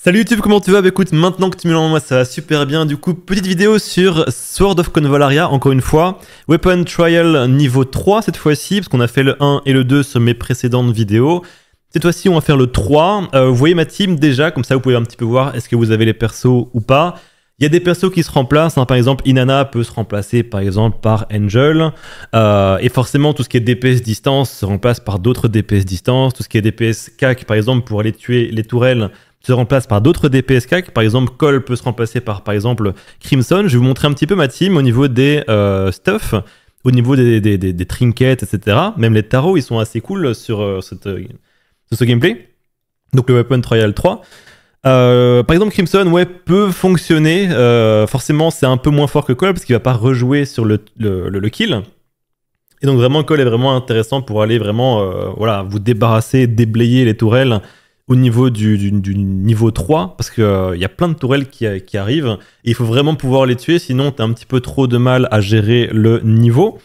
Salut YouTube, comment tu vas Bah écoute, maintenant que tu me l'envoies, moi ça va super bien. Du coup, petite vidéo sur Sword of Convalaria, encore une fois. Weapon Trial niveau 3 cette fois-ci, parce qu'on a fait le 1 et le 2 sur mes précédentes vidéos. Cette fois-ci, on va faire le 3. Euh, vous voyez ma team déjà, comme ça vous pouvez un petit peu voir est-ce que vous avez les persos ou pas. Il y a des persos qui se remplacent, hein. par exemple Inanna peut se remplacer par exemple par Angel, euh, et forcément tout ce qui est DPS distance se remplace par d'autres DPS distance, tout ce qui est DPS CAC par exemple pour aller tuer les tourelles, se remplace par d'autres DPSK, par exemple Cole peut se remplacer par par exemple Crimson. Je vais vous montrer un petit peu ma team au niveau des euh, stuff, au niveau des, des, trinkets, etc. Même les tarots, ils sont assez cool sur, euh, cette, euh, ce gameplay. Donc le Weapon Trial 3. par exemple, Crimson, ouais, peut fonctionner. forcément, c'est un peu moins fort que Cole parce qu'il va pas rejouer sur le, le, le, le, kill. Et donc vraiment, Cole est vraiment intéressant pour aller vraiment, voilà, vous débarrasser, déblayer les tourelles au niveau du, niveau 3, parce qu'il euh, y a plein de tourelles euh, qui, arrivent, et il faut vraiment pouvoir les tuer, sinon tu un petit peu trop de mal à gérer le niveau.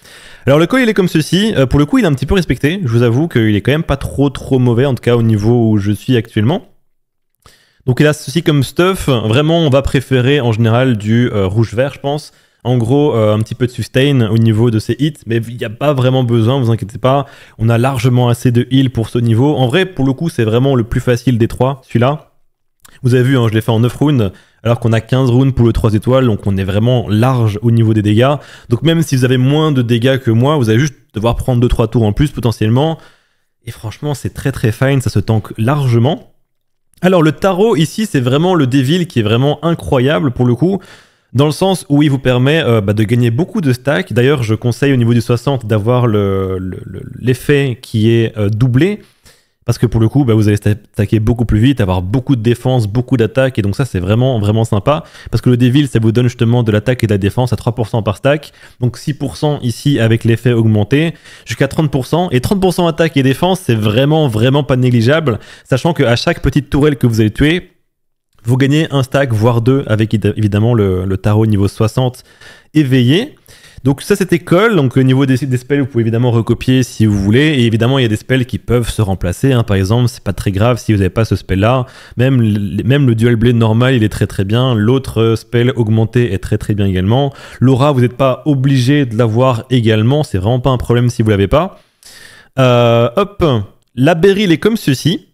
Alors le coil il est comme ceci, euh, pour le coup il est un petit peu respecté, je vous avoue qu'il est quand même pas trop trop mauvais, en tout cas au niveau où je suis actuellement. Donc il a ceci comme stuff, vraiment on va préférer en général du rouge-vert je pense, en gros euh, un petit peu de sustain au niveau de ses hits, mais il n'y a pas vraiment besoin, vous inquiétez pas, on a largement assez de heal pour ce niveau. En vrai, pour le coup, c'est vraiment le plus facile des trois, celui-là. Vous avez vu, hein, je l'ai fait en 9 rounds, alors qu'on a 15 rounds pour le 3 étoiles, donc on est vraiment large au niveau des dégâts. Donc même si vous avez moins de dégâts que moi, vous allez juste devoir prendre 2-3 tours en plus potentiellement. Et franchement, c'est très très fine, ça se tank largement. Alors le tarot ici, c'est vraiment le dévil qui est vraiment incroyable pour le coup dans le sens où il vous permet euh, bah, de gagner beaucoup de stacks. D'ailleurs, je conseille au niveau du 60 d'avoir l'effet qui est euh, doublé, parce que pour le coup, bah, vous allez stacker beaucoup plus vite, avoir beaucoup de défense, beaucoup d'attaque, et donc ça, c'est vraiment, vraiment sympa, parce que le Devil, ça vous donne justement de l'attaque et de la défense à 3% par stack, donc 6% ici avec l'effet augmenté, jusqu'à 30%, et 30% attaque et défense, c'est vraiment, vraiment pas négligeable, sachant qu'à chaque petite tourelle que vous allez tuer, vous gagnez un stack, voire deux, avec évidemment le, tarot niveau 60 éveillé. Donc ça c'était école donc au niveau des, spells vous pouvez évidemment recopier si vous voulez, et évidemment il y a des spells qui peuvent se remplacer, hein. par exemple c'est pas très grave si vous n'avez pas ce spell là, même, le dual blade normal il est très très bien, l'autre euh, spell augmenté est très très bien également, l'aura vous n'êtes pas obligé de l'avoir également, c'est vraiment pas un problème si vous l'avez pas. Euh, hop, la beryl est comme ceci,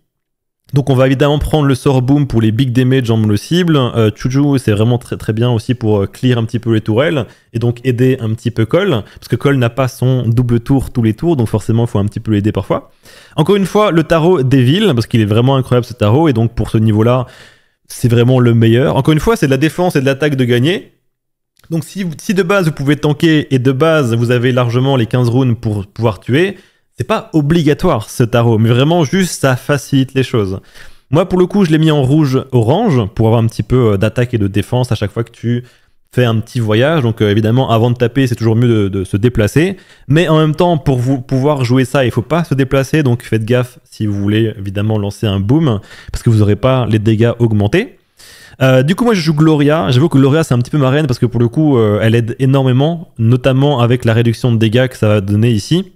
donc on va évidemment prendre le sort boom pour les big damage en le cible euh, Chuju, c'est vraiment très très bien aussi pour euh, clear un petit peu les tourelles et donc aider un petit peu Cole, parce que Cole n'a pas son double tour tous les tours, donc forcément il faut un petit peu l'aider parfois. Encore une fois, le tarot Devil parce qu'il est vraiment incroyable ce tarot, et donc pour ce niveau-là, c'est vraiment le meilleur. Encore une fois, c'est de la défense et de l'attaque de gagner. Donc si, si de base vous pouvez tanker et de base vous avez largement les 15 runes pour pouvoir tuer, c'est pas obligatoire ce tarot, mais vraiment juste ça facilite les choses. Moi, pour le coup, je l'ai mis en rouge-orange pour avoir un petit peu euh, d'attaque et de défense à chaque fois que tu fais un petit voyage. Donc, euh, évidemment, avant de taper, c'est toujours mieux de, se déplacer. Mais en même temps, pour vous pouvoir jouer ça, il faut pas se déplacer. Donc, faites gaffe si vous voulez évidemment lancer un boom parce que vous n'aurez pas les dégâts augmentés. Euh, du coup, moi, je joue Gloria. J'avoue que Gloria, c'est un petit peu ma reine parce que pour le coup, elle aide énormément, notamment avec la réduction de dégâts que ça va donner ici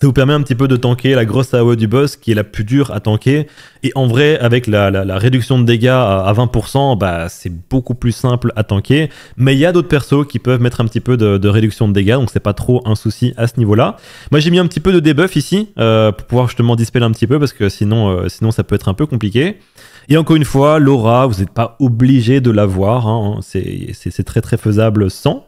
ça vous permet un petit peu de tanker la grosse AOE du boss qui est la plus dure à tanker. Et en vrai, avec la, réduction de dégâts à, 20%, bah, c'est beaucoup plus simple à tanker. Mais il y a d'autres persos qui peuvent mettre un petit peu de, réduction de dégâts, donc c'est pas trop un souci à ce niveau-là. Moi j'ai mis un petit peu de debuff ici euh, pour pouvoir justement dispel un petit peu parce que sinon, euh, sinon ça peut être un peu compliqué. Et encore une fois, l'aura, vous n'êtes pas obligé de l'avoir, hein. c'est très très faisable sans.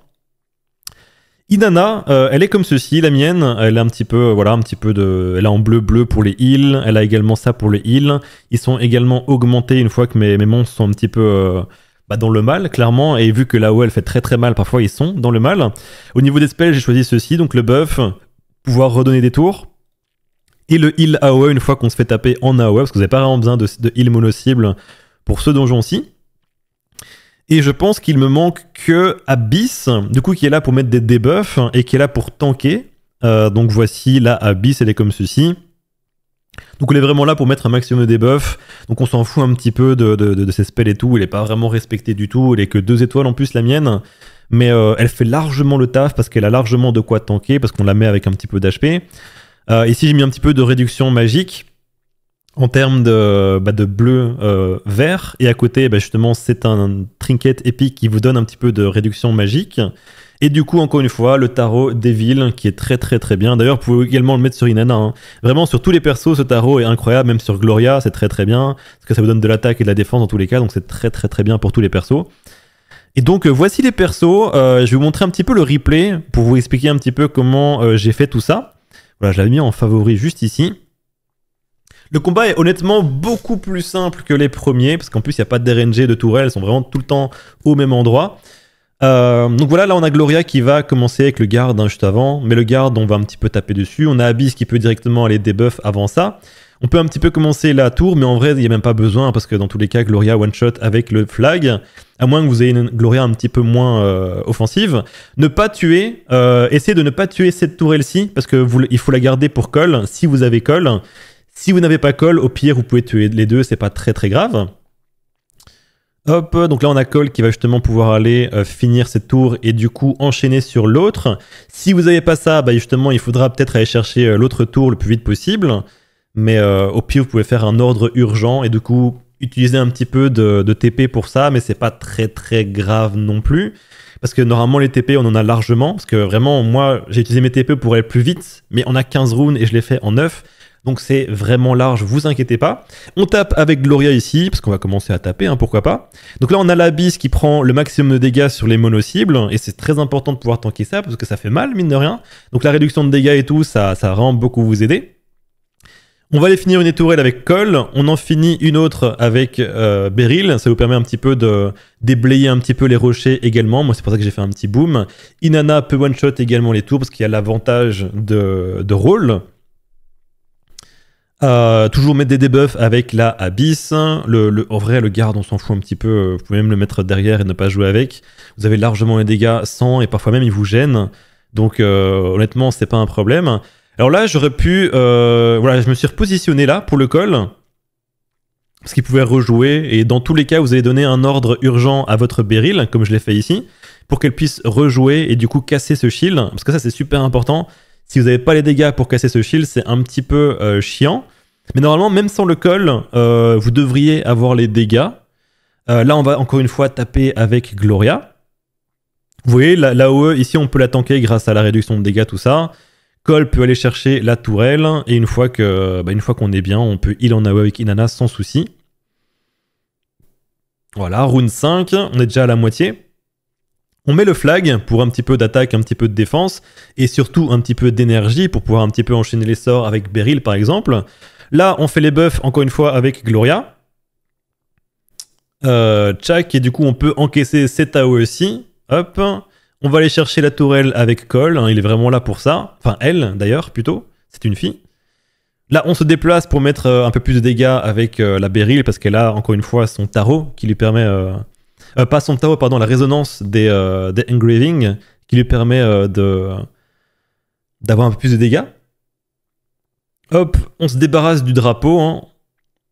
Inanna, euh, elle est comme ceci, la mienne. Elle est un petit peu, voilà, un petit peu de, elle a en bleu bleu pour les heals. Elle a également ça pour les heals. Ils sont également augmentés une fois que mes, monstres sont un petit peu euh, bah, dans le mal, clairement. Et vu que là où elle fait très très mal, parfois ils sont dans le mal. Au niveau des spells, j'ai choisi ceci, donc le buff, pouvoir redonner des tours. Et le heal AOE une fois qu'on se fait taper en AOE, parce que vous n'avez pas vraiment besoin de, de heal mono cible pour ce donjon-ci. Et je pense qu'il me manque que Abyss, du coup, qui est là pour mettre des debuffs et qui est là pour tanker. Euh, donc voici, là, Abyss, elle est comme ceci. Donc elle est vraiment là pour mettre un maximum de debuffs. Donc on s'en fout un petit peu de, ses spells et tout. Elle est pas vraiment respectée du tout. Elle est que deux étoiles en plus, la mienne. Mais euh, elle fait largement le taf parce qu'elle a largement de quoi tanker, parce qu'on la met avec un petit peu d'HP. ici, euh, j'ai mis un petit peu de réduction magique en termes de, bah, de bleu euh, vert. Et à côté, bah, justement, c'est un trinket épique qui vous donne un petit peu de réduction magique. Et du coup, encore une fois, le tarot des qui est très très très bien. D'ailleurs, vous pouvez également le mettre sur Inanna. Hein. Vraiment, sur tous les persos, ce tarot est incroyable. Même sur Gloria, c'est très très bien. Parce que ça vous donne de l'attaque et de la défense dans tous les cas. Donc c'est très très très bien pour tous les persos. Et donc euh, voici les persos. Euh, je vais vous montrer un petit peu le replay pour vous expliquer un petit peu comment j'ai fait tout ça. Voilà, je l'avais mis en favori juste ici. Le combat est honnêtement beaucoup plus simple que les premiers, parce qu'en plus, il n'y a pas de DRNG de tourelles, elles sont vraiment tout le temps au même endroit. Euh, donc voilà, là on a Gloria qui va commencer avec le garde juste avant, mais le garde on va un petit peu taper dessus. On a Abyss qui peut directement aller debuff avant ça. On peut un petit peu commencer la tour, mais en vrai il n'y a même pas besoin parce que dans tous les cas Gloria one shot avec le flag, à moins que vous ayez une Gloria un petit peu moins euh, offensive. Ne pas tuer, euh, essayez de ne pas tuer cette tourelle-ci parce que il faut la garder pour call. Si vous avez call, si vous n'avez pas Cole, au pire, vous pouvez tuer les deux, c'est pas très très grave. Hop, donc là on a Cole qui va justement pouvoir aller euh, finir ses tours et du coup enchaîner sur l'autre. Si vous n'avez pas ça, bah, justement il faudra peut-être aller chercher euh, l'autre tour le plus vite possible. Mais euh, au pire, vous pouvez faire un ordre urgent et du coup utiliser un petit peu de, de TP pour ça, mais c'est pas très très grave non plus. Parce que normalement les TP on en a largement, parce que vraiment moi j'ai utilisé mes TP pour aller plus vite, mais on a 15 runes et je l'ai fait en 9. Donc c'est vraiment large, vous inquiétez pas. On tape avec Gloria ici, parce qu'on va commencer à taper, hein, pourquoi pas. Donc là, on a l'abysse qui prend le maximum de dégâts sur les mono-cibles, et c'est très important de pouvoir tanker ça, parce que ça fait mal, mine de rien. Donc la réduction de dégâts et tout, ça, ça rend beaucoup vous aider. On va aller finir une étourelle avec Cole, on en finit une autre avec euh, Beryl, ça vous permet un petit peu de déblayer un petit peu les rochers également, moi c'est pour ça que j'ai fait un petit boom. Inanna peut one-shot également les tours parce qu'il y a l'avantage de, de rôle, euh, toujours mettre des debuffs avec la Abyss. Le, en vrai, le garde, on s'en fout un petit peu. Vous pouvez même le mettre derrière et ne pas jouer avec. Vous avez largement les dégâts sans et parfois même il vous gêne. Donc euh, honnêtement, c'est pas un problème. Alors là, j'aurais pu. Euh, voilà, je me suis repositionné là pour le col. Parce qu'il pouvait rejouer. Et dans tous les cas, vous allez donner un ordre urgent à votre Beryl, comme je l'ai fait ici, pour qu'elle puisse rejouer et du coup casser ce shield. Parce que ça, c'est super important. Si vous n'avez pas les dégâts pour casser ce shield, c'est un petit peu euh, chiant. Mais normalement, même sans le col, euh, vous devriez avoir les dégâts. Euh, là, on va encore une fois taper avec Gloria. Vous voyez, là ici, on peut la tanker grâce à la réduction de dégâts, tout ça. Cole peut aller chercher la tourelle. Et bah, une fois qu'on est bien, on peut heal en AOE avec Inanna sans souci. Voilà, round 5, on est déjà à la moitié. On met le flag pour un petit peu d'attaque, un petit peu de défense, et surtout un petit peu d'énergie pour pouvoir un petit peu enchaîner les sorts avec Beryl par exemple. Là, on fait les buffs encore une fois avec Gloria. Euh, et du coup, on peut encaisser cet AOE aussi. Hop. On va aller chercher la tourelle avec Cole, hein, il est vraiment là pour ça. Enfin, elle d'ailleurs, plutôt. C'est une fille. Là, on se déplace pour mettre euh, un peu plus de dégâts avec euh, la Beryl, parce qu'elle a encore une fois son tarot qui lui permet euh, euh, pas son Tao, pardon, la résonance des, euh, engravings qui lui permet euh, de d'avoir un peu plus de dégâts. Hop, on se débarrasse du drapeau hein,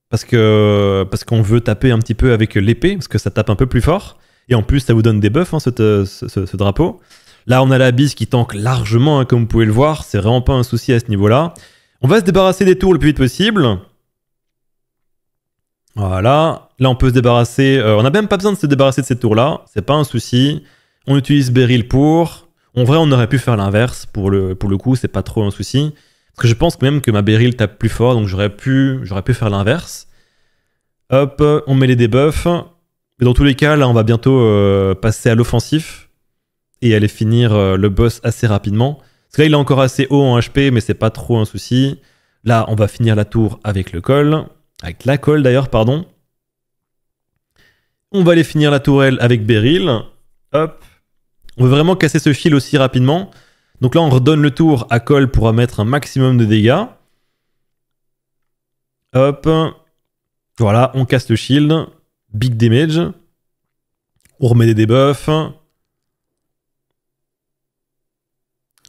parce que parce qu'on veut taper un petit peu avec l'épée parce que ça tape un peu plus fort et en plus ça vous donne des buffs hein, ce, drapeau. Là on a la bise qui tanque largement hein, comme vous pouvez le voir, c'est vraiment pas un souci à ce niveau-là. On va se débarrasser des tours le plus vite possible. Voilà. Là, on peut se débarrasser. Euh, on n'a même pas besoin de se débarrasser de cette tour-là. C'est pas un souci. On utilise Beryl pour. En vrai, on aurait pu faire l'inverse. Pour le, pour le coup, c'est pas trop un souci. Parce que je pense même que ma Beryl tape plus fort, donc j'aurais pu, j'aurais pu faire l'inverse. Hop, on met les debuffs. Mais dans tous les cas, là, on va bientôt euh, passer à l'offensif et aller finir euh, le boss assez rapidement. Parce que là, il est encore assez haut en HP, mais c'est pas trop un souci. Là, on va finir la tour avec le col avec la colle d'ailleurs, pardon. On va aller finir la tourelle avec Beryl. Hop. On veut vraiment casser ce fil aussi rapidement. Donc là, on redonne le tour à Cole pour mettre un maximum de dégâts. Hop. Voilà, on casse le shield. Big damage. On remet des debuffs.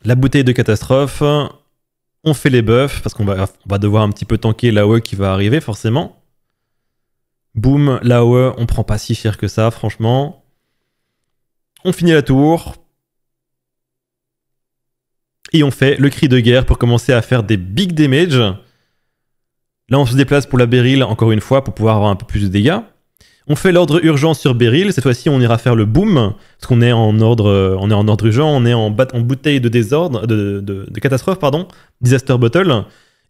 La bouteille de catastrophe on fait les buffs, parce qu'on va, va devoir un petit peu tanker l'AOE qui va arriver, forcément. Boum, l'AOE, on prend pas si cher que ça, franchement. On finit la tour. Et on fait le cri de guerre pour commencer à faire des big damage. Là, on se déplace pour la Beryl, encore une fois, pour pouvoir avoir un peu plus de dégâts. On fait l'ordre urgent sur Beryl. Cette fois-ci, on ira faire le boom. Parce qu'on est en ordre, on est en ordre urgent. On est en, bouteille de désordre, de, catastrophe, pardon. Disaster bottle.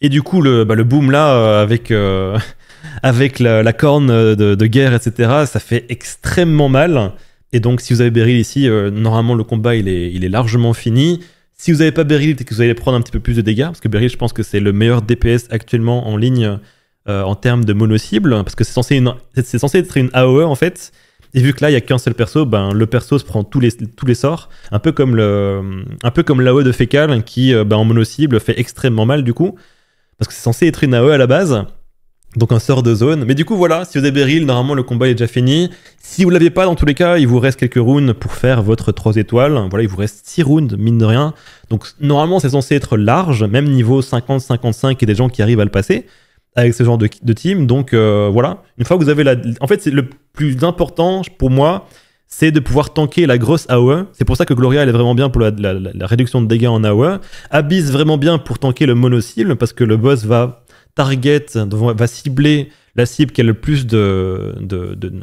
Et du coup, le, bah, boom là, euh, avec, euh, la, corne de, guerre, etc., ça fait extrêmement mal. Et donc, si vous avez Beryl ici, euh, normalement, le combat, il est, largement fini. Si vous n'avez pas Beryl, c'est que vous allez prendre un petit peu plus de dégâts. Parce que Beryl, je pense que c'est le meilleur DPS actuellement en ligne euh, en termes de mono-cible, hein, parce que c'est censé, c'est censé être une AOE en fait. Et vu que là, il n'y a qu'un seul perso, ben, le perso se prend tous les, tous les sorts, un peu comme le, un peu comme l'AOE de Fécal, hein, qui euh, ben, en mono-cible fait extrêmement mal du coup, parce que c'est censé être une AOE à la base. Donc un sort de zone. Mais du coup voilà, si vous avez Beryl, normalement le combat est déjà fini. Si vous l'aviez pas, dans tous les cas, il vous reste quelques rounds pour faire votre 3 étoiles. Voilà, il vous reste 6 rounds, mine de rien. Donc normalement c'est censé être large, même niveau 50-55, et des gens qui arrivent à le passer avec ce genre de, de team. Donc euh, voilà, une fois que vous avez la... En fait, c'est le plus important pour moi, c'est de pouvoir tanker la grosse AOE. C'est pour ça que Gloria, elle est vraiment bien pour la, réduction de dégâts en AOE. Abyss, vraiment bien pour tanker le mono cible parce que le boss va target, va cibler la cible qui a le plus de, de,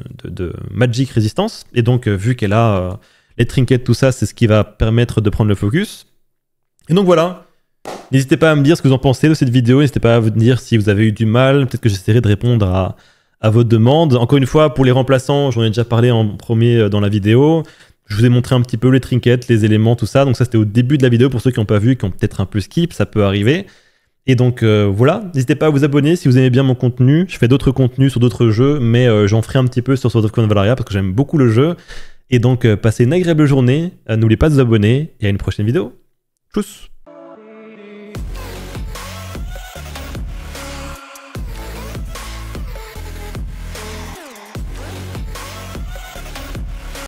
magic résistance. Et donc, euh, vu qu'elle a euh, les trinkets, tout ça, c'est ce qui va permettre de prendre le focus. Et donc voilà, N'hésitez pas à me dire ce que vous en pensez de cette vidéo. N'hésitez pas à me dire si vous avez eu du mal. Peut-être que j'essaierai de répondre à, à vos demandes. Encore une fois, pour les remplaçants, j'en ai déjà parlé en premier euh, dans la vidéo. Je vous ai montré un petit peu les trinkets, les éléments, tout ça. Donc ça, c'était au début de la vidéo pour ceux qui n'ont pas vu, qui ont peut-être un peu skip, ça peut arriver. Et donc euh, voilà, n'hésitez pas à vous abonner si vous aimez bien mon contenu. Je fais d'autres contenus sur d'autres jeux, mais euh, j'en ferai un petit peu sur Sword of Conan parce que j'aime beaucoup le jeu. Et donc passez une agréable journée, n'oubliez pas de vous abonner et à une prochaine vidéo. Tchuss